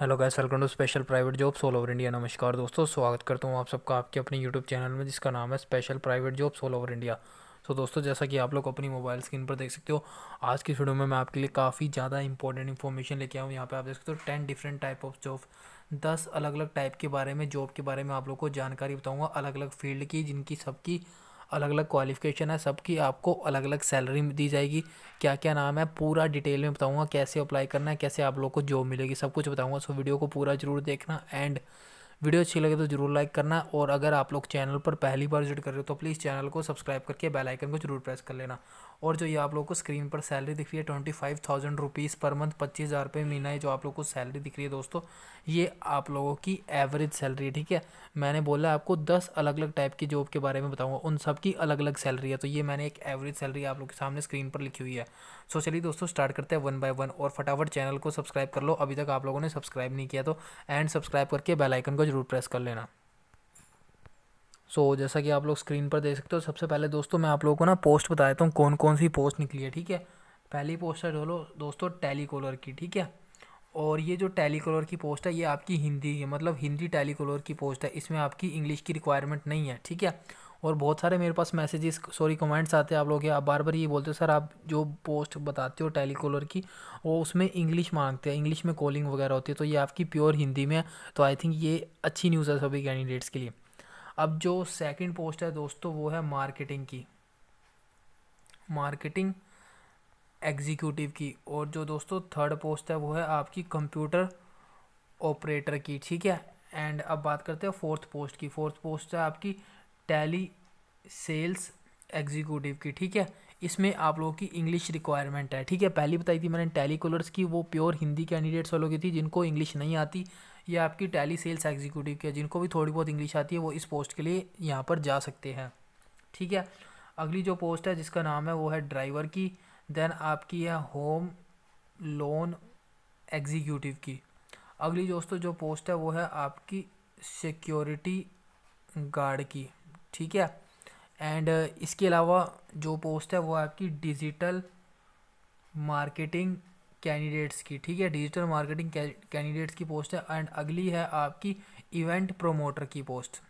hello guys welcome to special private jobs all over India नमस्कार दोस्तों स्वागत करता हूँ आप सबका आपके अपने यूट्यूब चैनल में जिसका नाम है special private jobs all over India so दोस्तों जैसा कि आप लोग अपनी मोबाइल स्क्रीन पर देख सकते हो आज की वीडियो में मैं आपके लिए काफ़ी ज़्यादा इंपॉर्टेंट इन्फॉर्मेशन लेके आऊँ यहाँ पर आप देख सकते हो ten different type of job दस अलग अलग टाइप के बारे में जॉब के बारे में आप लोग को जानकारी बताऊँगा अलग अलग फील्ड की जिनकी सबकी अलग अलग क्वालिफिकेशन है सबकी आपको अलग अलग सैलरी दी जाएगी क्या क्या नाम है पूरा डिटेल में बताऊँगा कैसे अप्लाई करना है कैसे आप लोग को जॉब मिलेगी सब कुछ बताऊँगा सो वीडियो को पूरा जरूर देखना एंड वीडियो अच्छी लगे तो जरूर लाइक करना और अगर आप लोग चैनल पर पहली बार विजिट कर रहे हो तो प्लीज़ चैनल को सब्सक्राइब करके बेल आइकन को जरूर प्रेस कर लेना और जो ये आप लोग को स्क्रीन पर सैलरी दिख रही है twenty five thousand rupees per month पच्चीस हज़ार रुपये महीना है जो आप लोग को सैलरी दिख रही है दोस्तों ये आप लोगों की एवरेज सैलरी है ठीक है मैंने बोला आपको दस अलग अलग टाइप की जॉब के बारे में बताऊँगा उन सब की अलग अलग सैलरी है तो ये मैंने एक एवरेज सैलरी आप लोग के सामने स्क्रीन पर लिखी हुई है सो चलिए दोस्तों स्टार्ट करते हैं वन बाय वन और फटाफट चैनल को सब्सक्राइब कर लो अभी तक आप लोगों ने सब्सक्राइब नहीं किया तो एंड सब्सक्राइब करके बेलाइकन को जरूर प्रेस कर लेना सो so, जैसा कि आप लोग स्क्रीन पर देख सकते हो सबसे पहले दोस्तों मैं आप लोगों को ना पोस्ट बता देता हूँ कौन कौन सी पोस्ट निकली है ठीक है पहली पोस्ट है डोलो दोस्तों टेलीकॉलर की ठीक है और ये जो टेलीकॉलर की पोस्ट है ये आपकी हिंदी है मतलब हिंदी टेलीकॉलर की पोस्ट है इसमें आपकी इंग्लिश की रिक्वायरमेंट नहीं है ठीक है और बहुत सारे मेरे पास मैसेजेस सॉरी कमेंट्स आते हैं आप लोग आप बार बार ये बोलते हो सर आप जो पोस्ट बताते हो टेलीकॉलर की वो उसमें इंग्लिश मांगते हैं इंग्लिश में कॉलिंग वगैरह होती है तो ये आपकी प्योर हिंदी में है तो आई थिंक ये अच्छी न्यूज़ है सभी कैंडिडेट्स के लिए अब जो सेकंड पोस्ट है दोस्तों वो है मार्केटिंग की मार्केटिंग एग्जीक्यूटिव की और जो दोस्तों थर्ड पोस्ट है वो है आपकी कंप्यूटर ऑपरेटर की ठीक है एंड अब बात करते हैं फोर्थ पोस्ट की फोर्थ पोस्ट है आपकी टैली सेल्स एग्जीक्यूटिव की ठीक है इसमें आप लोगों की इंग्लिश रिक्वायरमेंट है ठीक है पहली बताई थी मैंने टैली कलर्स की वो प्योर हिंदी कैंडिडेट्स वालों की थी जिनको इंग्लिश नहीं आती या आपकी टैली सेल्स एग्जीक्यूटिव की है जिनको भी थोड़ी बहुत इंग्लिश आती है वो इस पोस्ट के लिए यहाँ पर जा सकते हैं ठीक है अगली जो पोस्ट है जिसका नाम है वो है ड्राइवर की देन आपकी है होम लोन एग्जीक्यूटिव की अगली दोस्तों जो पोस्ट है वो है आपकी सिक्योरिटी गार्ड की ठीक है एंड uh, इसके अलावा जो पोस्ट है वो आपकी डिजिटल मार्केटिंग कैंडिडेट्स की ठीक है डिजिटल मार्केटिंग कैंडिडेट्स की पोस्ट है एंड अगली है आपकी इवेंट प्रोमोटर की पोस्ट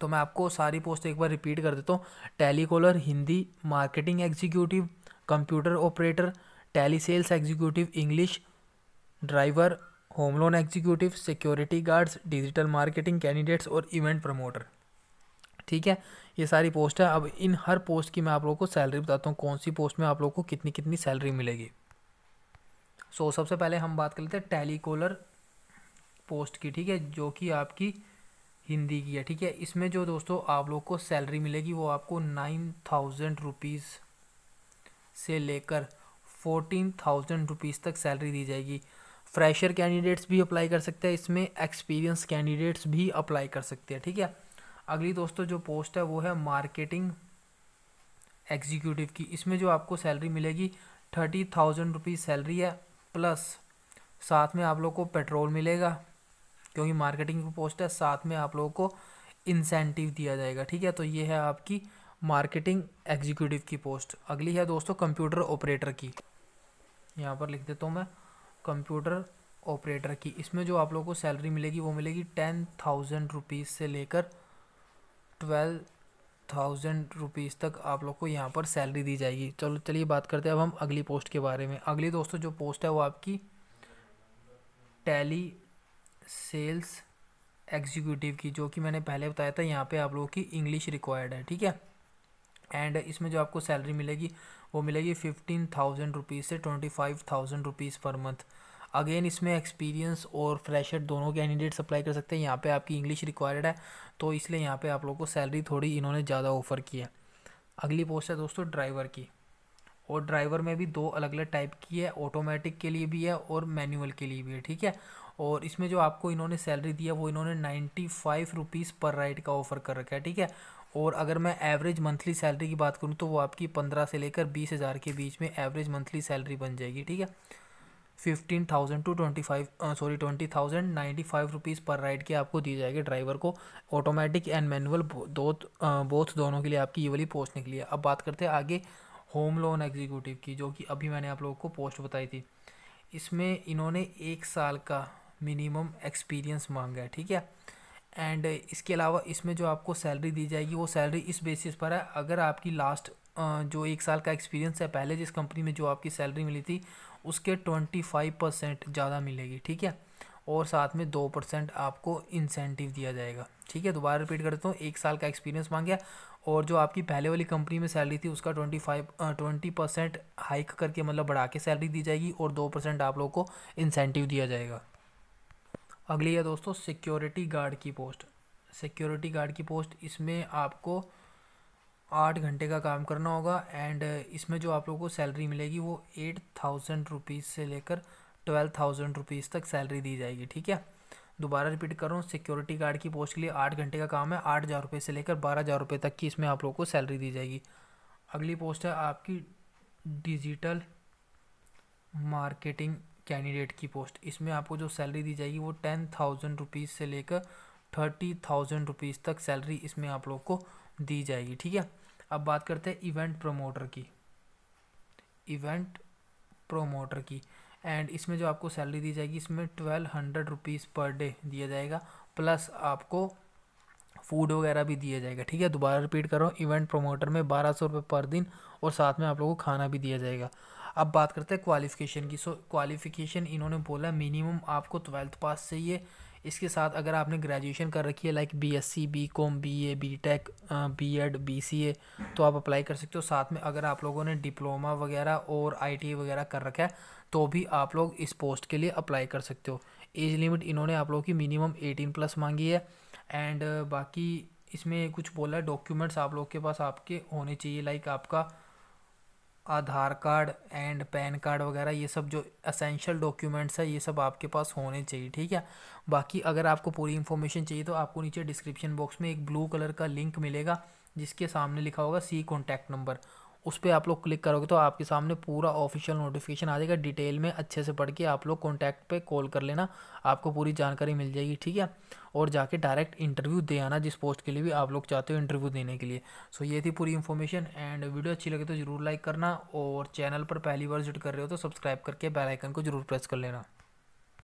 तो मैं आपको सारी पोस्ट एक बार रिपीट कर देता हूँ telecaller Hindi marketing executive computer operator tele sales executive English driver home loan executive security guards digital marketing candidates और इवेंट प्रमोटर ठीक है ये सारी पोस्ट है अब इन हर पोस्ट की मैं आप लोगों को सैलरी बताता हूँ कौन सी पोस्ट में आप लोगों को कितनी कितनी सैलरी मिलेगी सो so, सबसे पहले हम बात कर लेते हैं टेलीकॉलर पोस्ट की ठीक है जो कि आपकी हिंदी की है ठीक है इसमें जो दोस्तों आप लोग को सैलरी मिलेगी वो आपको नाइन थाउजेंड रुपीज़ से लेकर फोर्टीन थाउजेंड रुपीज़ तक सैलरी दी जाएगी फ्रेशर कैंडिडेट्स भी अप्लाई कर सकते हैं इसमें एक्सपीरियंस कैंडिडेट्स भी अप्लाई कर सकते हैं ठीक है अगली दोस्तों जो पोस्ट है वो है मार्केटिंग एग्जीक्यूटिव की इसमें जो आपको सैलरी मिलेगी थर्टी थाउजेंड रुपीज़ सैलरी है प्लस साथ में आप लोग को पेट्रोल मिलेगा क्योंकि मार्केटिंग की पोस्ट है साथ में आप लोगों को इंसेंटिव दिया जाएगा ठीक है तो ये है आपकी मार्केटिंग एग्जीक्यूटिव की पोस्ट अगली है दोस्तों कंप्यूटर ऑपरेटर की यहाँ पर लिख देता हूँ मैं कंप्यूटर ऑपरेटर की इसमें जो आप लोगों को सैलरी मिलेगी वो मिलेगी टेन थाउजेंड रुपीज़ से लेकर ट्वेल्व थाउजेंड रुपीज़ तक आप लोग को यहाँ पर सैलरी दी जाएगी चलो चलिए बात करते हैं अब हम अगली पोस्ट के बारे में अगली दोस्तों जो पोस्ट है वो आपकी टैली सेल्स एग्जीक्यूटिव की जो कि मैंने पहले बताया था यहाँ पे आप लोगों की इंग्लिश रिक्वायर्ड है ठीक है एंड इसमें जो आपको सैलरी मिलेगी वो मिलेगी फिफ्टीन थाउजेंड रुपीज़ से twenty five thousand rupees per month again इसमें एक्सपीरियंस और फ्रेशर दोनों कैंडिडेट्स अप्लाई कर सकते हैं यहाँ पे आपकी इंग्लिश रिक्वायर्ड है तो इसलिए यहाँ पे आप लोग को सैलरी थोड़ी इन्होंने ज़्यादा ऑफर की है अगली पोस्ट है दोस्तों ड्राइवर की और ड्राइवर में भी दो अलग अलग टाइप की है ऑटोमेटिक के लिए भी है और मैनुअल के लिए भी है ठीक है और इसमें जो आपको इन्होंने सैलरी दिया वो इन्होंने ninety five rupees per ride का ऑफ़र कर रखा है ठीक है और अगर मैं एवरेज मंथली सैलरी की बात करूँ तो वो आपकी पंद्रह से लेकर बीस हज़ार के बीच में एवरेज मंथली सैलरी बन जाएगी ठीक है fifteen thousand to twenty five sorry twenty thousand ninety five rupees per ride की आपको दी जाएगी ड्राइवर को ऑटोमेटिक एंड मैनुअल दो बोथ uh, दोनों के लिए आपकी ये वाली पोस्ट निकली है अब बात करते हैं आगे होम लोन एग्जीक्यूटिव की जो कि अभी मैंने आप लोगों को पोस्ट बताई थी इसमें इन्होंने एक साल का मिनिमम एक्सपीरियंस मांगा है ठीक है एंड इसके अलावा इसमें जो आपको सैलरी दी जाएगी वो सैलरी इस बेसिस पर है अगर आपकी लास्ट जो एक साल का एक्सपीरियंस है पहले जिस कंपनी में जो आपकी सैलरी मिली थी उसके ट्वेंटी फाइव परसेंट ज़्यादा मिलेगी ठीक है और साथ में दो परसेंट आपको इंसेंटिव दिया जाएगा ठीक है दोबारा रिपीट करता हूँ एक साल का एक्सपीरियंस मांगा और जो आपकी पहले वाली कंपनी में सैलरी थी उसका twenty five twenty percent hike करके मतलब बढ़ा के सैलरी दी जाएगी और दो परसेंट आप लोग को इंसेंटिव दिया जाएगा अगली है दोस्तों सिक्योरिटी गार्ड की पोस्ट सिक्योरिटी गार्ड की पोस्ट इसमें आपको आठ घंटे का काम करना होगा एंड uh, इसमें जो आप लोगों को सैलरी मिलेगी वो एट थाउजेंड रुपीज़ से लेकर ट्वेल्व थाउजेंड रुपीज़ तक सैलरी दी जाएगी ठीक है दोबारा रिपीट कर रहा हूँ सिक्योरिटी गार्ड की पोस्ट के लिए आठ घंटे का काम है आठ हज़ार रुपये से लेकर बारह हज़ार रुपये तक की इसमें आप लोगों को सैलरी दी जाएगी अगली पोस्ट है आपकी डिजिटल मार्केटिंग कैंडिडेट की पोस्ट इसमें आपको जो सैलरी दी जाएगी वो टेन थाउजेंड रुपीज़ से लेकर थर्टी थाउजेंड रुपीज़ तक सैलरी इसमें आप लोग को दी जाएगी ठीक है अब बात करते हैं इवेंट प्रोमोटर की इवेंट प्रोमोटर की एंड इसमें जो आपको सैलरी दी जाएगी इसमें twelve hundred rupees per day दिया जाएगा प्लस आपको फूड वगैरह भी दिया जाएगा ठीक है दोबारा रिपीट करो इवेंट प्रोमोटर में बारह सौ रुपये पर दिन और साथ में आप लोगों को खाना भी दिया जाएगा अब बात करते हैं क्वालिफ़िकेशन की सो so, क्वालिफ़िकेशन इन्होंने बोला मिनिमम आपको ट्वेल्थ पास चाहिए इसके साथ अगर आपने ग्रेजुएशन कर रखी है like B S C B com B A B tech B ed B C A तो आप अप्लाई कर सकते हो साथ में अगर आप लोगों ने डिप्लोमा वगैरह और आई टी e वगैरह कर रखा है तो भी आप लोग इस पोस्ट के लिए अप्लाई कर सकते हो एज लिमिट इन्होंने आप लोगों की मिनिमम एटीन प्लस मांगी है एंड बाकी इसमें कुछ बोला है डॉक्यूमेंट्स आप लोग के पास आपके होने चाहिए लाइक आपका Aadhaar card and PAN card वगैरह ये सब जो असेंशियल डॉक्यूमेंट्स है ये सब आपके पास होने चाहिए ठीक है बाकी अगर आपको पूरी इन्फॉर्मेशन चाहिए तो आपको नीचे डिस्क्रिप्शन बॉक्स में एक ब्लू कलर का लिंक मिलेगा जिसके सामने लिखा होगा सी कॉन्टैक्ट नंबर उस पर आप लोग क्लिक करोगे तो आपके सामने पूरा ऑफिशियल नोटिफिकेशन आ जाएगा डिटेल में अच्छे से पढ़ के आप लोग कॉन्टैक्ट पे कॉल कर लेना आपको पूरी जानकारी मिल जाएगी ठीक है और जाके डायरेक्ट इंटरव्यू दे आना जिस पोस्ट के लिए भी आप लोग चाहते हो इंटरव्यू देने के लिए सो ये थी पूरी इन्फॉर्मेशन एंड वीडियो अच्छी लगे तो ज़रूर लाइक करना और चैनल पर पहली बार विजिट कर रहे हो तो सब्सक्राइब करके बेल आइकन को जरूर प्रेस कर लेना